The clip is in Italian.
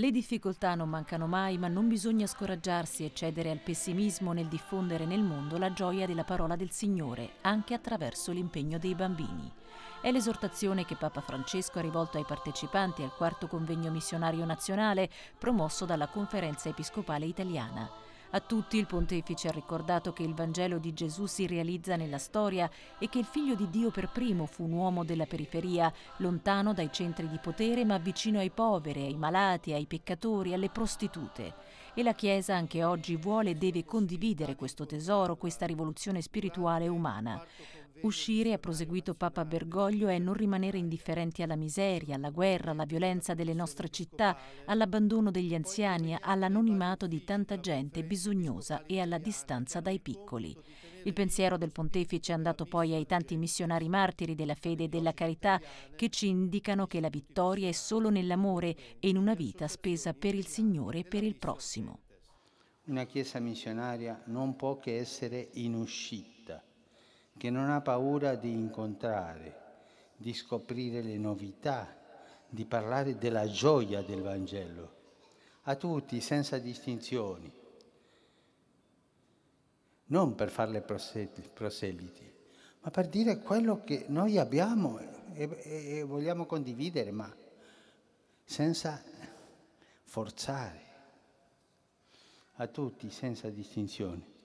Le difficoltà non mancano mai, ma non bisogna scoraggiarsi e cedere al pessimismo nel diffondere nel mondo la gioia della parola del Signore, anche attraverso l'impegno dei bambini. È l'esortazione che Papa Francesco ha rivolto ai partecipanti al quarto convegno missionario nazionale promosso dalla Conferenza Episcopale Italiana. A tutti il pontefice ha ricordato che il Vangelo di Gesù si realizza nella storia e che il figlio di Dio per primo fu un uomo della periferia, lontano dai centri di potere ma vicino ai poveri, ai malati, ai peccatori, alle prostitute. E la Chiesa anche oggi vuole e deve condividere questo tesoro, questa rivoluzione spirituale e umana. Uscire, ha proseguito Papa Bergoglio, è non rimanere indifferenti alla miseria, alla guerra, alla violenza delle nostre città, all'abbandono degli anziani, all'anonimato di tanta gente bisognosa e alla distanza dai piccoli. Il pensiero del pontefice è andato poi ai tanti missionari martiri della fede e della carità che ci indicano che la vittoria è solo nell'amore e in una vita spesa per il Signore e per il prossimo. Una Chiesa missionaria non può che essere in uscita che non ha paura di incontrare, di scoprire le novità, di parlare della gioia del Vangelo, a tutti senza distinzioni, non per farle proseliti, ma per dire quello che noi abbiamo e, e, e vogliamo condividere, ma senza forzare, a tutti senza distinzioni.